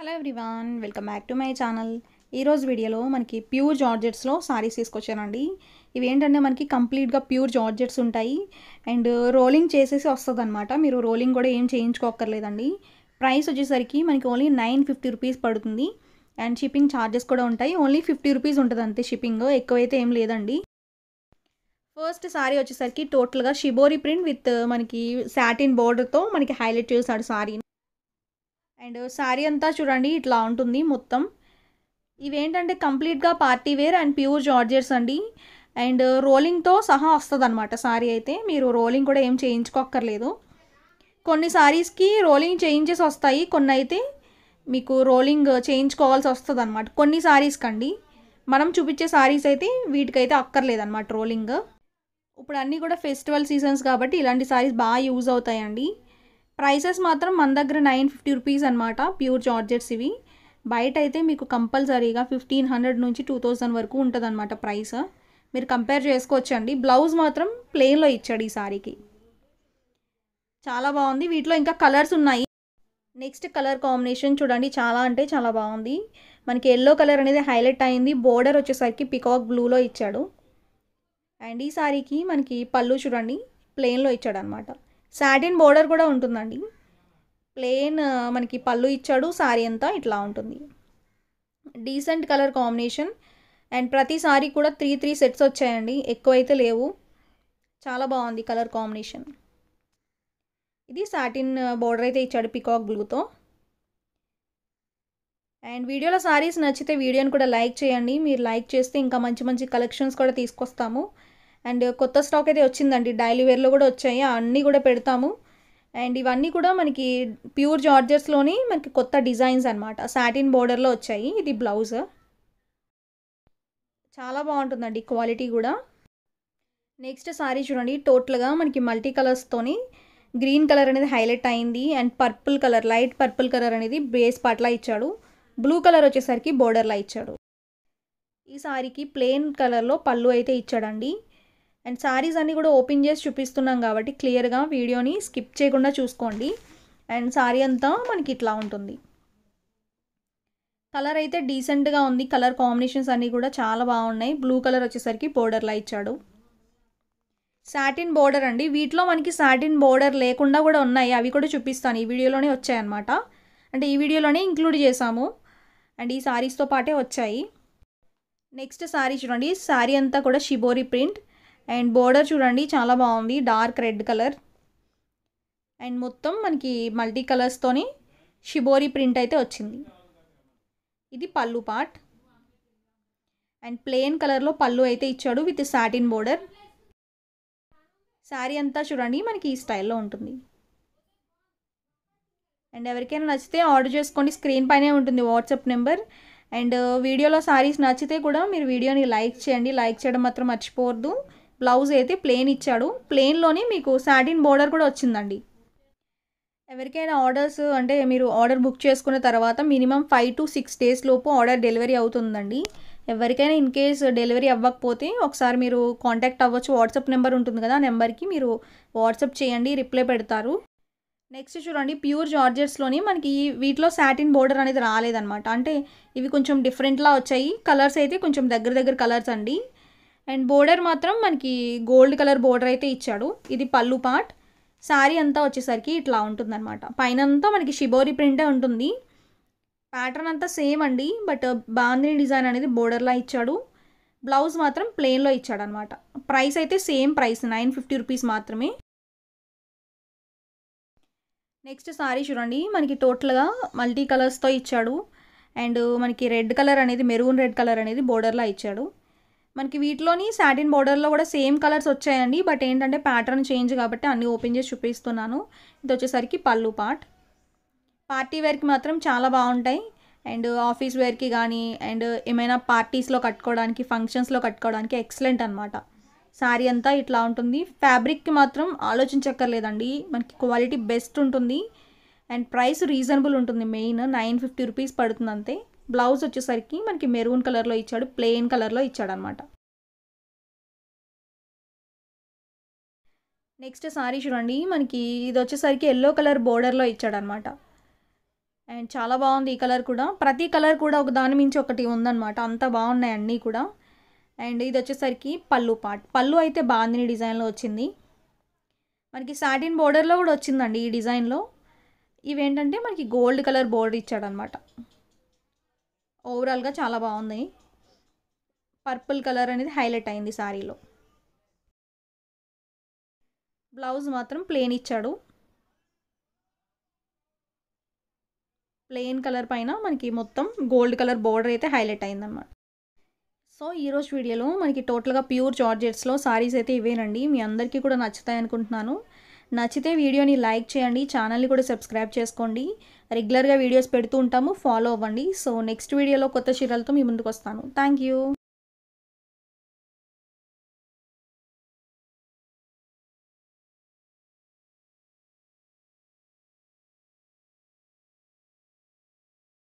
hello everyone welcome back to my channel ఈరోజు వీడియోలో మనకి ప్యూర్ జార్జెట్స్లో సారీస్ తీసుకొచ్చానండి ఇవి ఏంటంటే మనకి కంప్లీట్గా ప్యూర్ జార్జెట్స్ ఉంటాయి అండ్ రోలింగ్ చేసేసి వస్తుంది అనమాట మీరు రోలింగ్ కూడా ఏం చేయించుకోక్కర్లేదండి ప్రైస్ వచ్చేసరికి మనకి ఓన్లీ నైన్ ఫిఫ్టీ రూపీస్ పడుతుంది అండ్ షిప్పింగ్ ఛార్జెస్ కూడా ఉంటాయి ఓన్లీ ఫిఫ్టీ రూపీస్ ఉంటుంది అంతే షిప్పింగ్ ఎక్కువైతే ఏం లేదండి ఫస్ట్ సారీ వచ్చేసరికి టోటల్గా షిబోరి ప్రింట్ విత్ మనకి సాటిన్ బోర్డర్తో మనకి హైలైట్ చేశాడు సారీ అండ్ శారీ అంతా చూడండి ఇట్లా ఉంటుంది మొత్తం ఇవేంటంటే కంప్లీట్గా party wear and pure georgettes అండి అండ్ రోలింగ్తో సహా వస్తుంది అనమాట శారీ అయితే మీరు రోలింగ్ కూడా ఏం చేయించుకోక్కర్లేదు కొన్ని శారీస్కి రోలింగ్ చేంజెస్ వస్తాయి కొన్ని అయితే మీకు రోలింగ్ చేయించుకోవాల్సి వస్తుంది అనమాట కొన్ని శారీస్ కండి మనం చూపించే శారీస్ అయితే వీటికైతే అక్కర్లేదు అనమాట రోలింగ్ ఇప్పుడు అన్నీ కూడా ఫెస్టివల్ సీజన్స్ కాబట్టి ఇలాంటి శారీస్ బాగా యూజ్ అవుతాయండి ప్రైసెస్ మాత్రం మన దగ్గర నైన్ ఫిఫ్టీ రూపీస్ అనమాట ప్యూర్ జార్జెట్స్ ఇవి బయట అయితే మీకు కంపల్సరీగా ఫిఫ్టీన్ హండ్రెడ్ నుంచి టూ థౌజండ్ వరకు ఉంటుంది అనమాట ప్రైస్ మీరు కంపేర్ చేసుకోవచ్చండి బ్లౌజ్ మాత్రం ప్లెయిన్లో ఇచ్చాడు ఈ సారీకి చాలా బాగుంది వీటిలో ఇంకా కలర్స్ ఉన్నాయి నెక్స్ట్ కలర్ కాంబినేషన్ చూడండి చాలా అంటే చాలా బాగుంది మనకి ఎల్లో కలర్ అనేది హైలైట్ అయింది బోర్డర్ వచ్చేసరికి పికాక్ బ్లూలో ఇచ్చాడు అండ్ ఈ సారీకి మనకి పళ్ళు చూడండి ప్లెయిన్లో ఇచ్చాడు అనమాట సాటిన్ బోర్డర్ కూడా ఉంటుందండి ప్లెయిన్ మనకి పళ్ళు ఇచ్చాడు సారీ అంతా ఇట్లా ఉంటుంది డీసెంట్ కలర్ కాంబినేషన్ అండ్ ప్రతి సారీ కూడా త్రీ త్రీ సెట్స్ వచ్చాయండి ఎక్కువైతే లేవు చాలా బాగుంది కలర్ కాంబినేషన్ ఇది సాటిన్ బోర్డర్ అయితే ఇచ్చాడు పికాక్ బ్లూతో అండ్ వీడియోలో సారీస్ నచ్చితే వీడియోని కూడా లైక్ చేయండి మీరు లైక్ చేస్తే ఇంకా మంచి మంచి కలెక్షన్స్ కూడా తీసుకొస్తాము అండ్ కొత్త స్టాక్ అయితే వచ్చిందండి డైలీ వేర్లో కూడా వచ్చాయి అన్నీ కూడా పెడతాము అండ్ ఇవన్నీ కూడా మనకి ప్యూర్ జార్జెస్లోని మనకి కొత్త డిజైన్స్ అనమాట సాటిన్ బోర్డర్లో వచ్చాయి ఇది బ్లౌజ్ చాలా బాగుంటుందండి క్వాలిటీ కూడా నెక్స్ట్ సారీ చూడండి టోటల్గా మనకి మల్టీ కలర్స్తోని గ్రీన్ కలర్ అనేది హైలైట్ అయింది and purple colour light purple colour అనేది బేస్ పార్ట్లా ఇచ్చాడు బ్లూ కలర్ వచ్చేసరికి బోర్డర్లా ఇచ్చాడు ఈ సారీకి ప్లెయిన్ కలర్లో పళ్ళు అయితే ఇచ్చాడండి అండ్ శారీస్ అన్నీ కూడా ఓపెన్ చేసి చూపిస్తున్నాం కాబట్టి క్లియర్గా వీడియోని స్కిప్ చేయకుండా చూసుకోండి అండ్ శారీ అంతా మనకి ఇట్లా ఉంటుంది కలర్ అయితే డీసెంట్గా ఉంది కలర్ కాంబినేషన్స్ అన్నీ కూడా చాలా బాగున్నాయి బ్లూ కలర్ వచ్చేసరికి బోర్డర్లా ఇచ్చాడు సాటిన్ బోర్డర్ అండి వీటిలో మనకి సాటిన్ బోర్డర్ లేకుండా కూడా ఉన్నాయి అవి కూడా చూపిస్తాను ఈ వీడియోలోనే వచ్చాయన్నమాట అంటే ఈ వీడియోలోనే ఇంక్లూడ్ చేశాము అండ్ ఈ శారీస్తో పాటే వచ్చాయి నెక్స్ట్ శారీ చూడండి శారీ అంతా కూడా షిబోరీ ప్రింట్ అండ్ బోర్డర్ చూడండి చాలా బాగుంది డార్క్ రెడ్ కలర్ అండ్ మొత్తం మనకి మల్టీ కలర్స్తోని షిబోరి ప్రింట్ అయితే వచ్చింది ఇది పళ్ళు పార్ట్ అండ్ ప్లెయిన్ కలర్లో పళ్ళు అయితే ఇచ్చాడు విత్ సాటిన్ బోర్డర్ శారీ అంతా చూడండి మనకి ఈ స్టైల్లో ఉంటుంది అండ్ ఎవరికైనా నచ్చితే ఆర్డర్ చేసుకోండి స్క్రీన్ పైనే ఉంటుంది వాట్సాప్ నెంబర్ అండ్ వీడియోలో సారీస్ నచ్చితే కూడా మీరు వీడియోని లైక్ చేయండి లైక్ చేయడం మాత్రం మర్చిపోవద్దు బ్లౌజ్ అయితే ప్లెయిన్ ఇచ్చాడు ప్లెయిన్లోనే మీకు సాటిన్ బోర్డర్ కూడా వచ్చిందండి ఎవరికైనా ఆర్డర్స్ అంటే మీరు ఆర్డర్ బుక్ చేసుకున్న తర్వాత minimum five to six days లోపు ఆర్డర్ డెలివరీ అవుతుందండి ఎవరికైనా ఇన్ కేస్ డెలివరీ అవ్వకపోతే ఒకసారి మీరు కాంటాక్ట్ అవ్వచ్చు వాట్సాప్ నెంబర్ ఉంటుంది కదా ఆ నెంబర్కి మీరు వాట్సాప్ చేయండి రిప్లై పెడతారు నెక్స్ట్ చూడండి ప్యూర్ జార్జెట్స్లోని మనకి వీటిలో సాటిన్ బోర్డర్ అనేది రాలేదనమాట అంటే ఇవి కొంచెం డిఫరెంట్లా వచ్చాయి కలర్స్ అయితే కొంచెం దగ్గర దగ్గర కలర్స్ అండి అండ్ బోర్డర్ మాత్రం మనకి గోల్డ్ కలర్ బోర్డర్ అయితే ఇచ్చాడు ఇది పళ్ళు పార్ట్ శారీ అంతా వచ్చేసరికి ఇట్లా ఉంటుందన్నమాట పైన అంతా మనకి షిబోరి ప్రింటే ఉంటుంది ప్యాటర్న్ అంతా సేమ్ అండి బట్ బాంధిని డిజైన్ అనేది బోర్డర్లా ఇచ్చాడు బ్లౌజ్ మాత్రం ప్లెయిన్లో ఇచ్చాడనమాట ప్రైస్ అయితే same price nine fifty rupees మాత్రమే నెక్స్ట్ సారీ చూడండి మనకి టోటల్గా మల్టీ కలర్స్తో ఇచ్చాడు అండ్ మనకి రెడ్ కలర్ అనేది మెరూన్ రెడ్ కలర్ అనేది బోర్డర్లా ఇచ్చాడు మనకి వీటిలోని సాటిన్ బార్డర్లో కూడా సేమ్ కలర్స్ వచ్చాయండి బట్ ఏంటంటే ప్యాటర్న్ చేంజ్ కాబట్టి అన్నీ ఓపెన్ చేసి చూపిస్తున్నాను ఇది వచ్చేసరికి పళ్ళు పార్ట్ పార్టీ వేర్కి మాత్రం చాలా బాగుంటాయి అండ్ ఆఫీస్ వేర్కి కానీ అండ్ ఏమైనా పార్టీస్లో కట్టుకోవడానికి ఫంక్షన్స్లో కట్టుకోవడానికి ఎక్సలెంట్ అనమాట శారీ అంతా ఇట్లా ఉంటుంది ఫ్యాబ్రిక్కి మాత్రం ఆలోచించక్కర్లేదండి మనకి క్వాలిటీ బెస్ట్ ఉంటుంది అండ్ ప్రైస్ రీజనబుల్ ఉంటుంది మెయిన్ నైన్ ఫిఫ్టీ రూపీస్ పడుతుంది అంతే బ్లౌజ్ వచ్చేసరికి మనకి మెరూన్ కలర్లో ఇచ్చాడు ప్లెయిన్ కలర్లో ఇచ్చాడు అనమాట నెక్స్ట్ సారీ చూడండి మనకి ఇది వచ్చేసరికి ఎల్లో కలర్ బోర్డర్లో ఇచ్చాడనమాట అండ్ చాలా బాగుంది ఈ కలర్ కూడా ప్రతి కలర్ కూడా ఒక దాని మించి ఒకటి ఉందనమాట అంత బాగున్నాయి అన్నీ కూడా అండ్ ఇది వచ్చేసరికి పళ్ళు పాట్ పళ్ళు అయితే బాందిని డిజైన్లో వచ్చింది మనకి సాటిన్ బోర్డర్లో కూడా వచ్చిందండి ఈ డిజైన్లో ఇవేంటంటే మనకి గోల్డ్ కలర్ బోర్డర్ ఇచ్చాడనమాట ఓవరాల్గా చాలా బాగుంది పర్పుల్ కలర్ అనేది హైలైట్ అయింది శారీలో బ్లౌజ్ మాత్రం ప్లెయిన్ ఇచ్చాడు ప్లెయిన్ కలర్ పైన మనకి మొత్తం గోల్డ్ కలర్ బోర్డర్ అయితే హైలైట్ అయిందన్నమాట సో ఈరోజు వీడియోలో మనకి టోటల్గా ప్యూర్ జార్జెట్స్లో శారీస్ అయితే ఇవేనండి మీ అందరికీ కూడా నచ్చుతాయి అనుకుంటున్నాను నచ్చితే వీడియోని లైక్ చేయండి ఛానల్ని కూడా సబ్స్క్రైబ్ చేసుకోండి రెగ్యులర్గా వీడియోస్ పెడుతూ ఉంటాము ఫాలో అవ్వండి సో నెక్స్ట్ వీడియోలో కొత్త చీరలతో మీ ముందుకు వస్తాను థ్యాంక్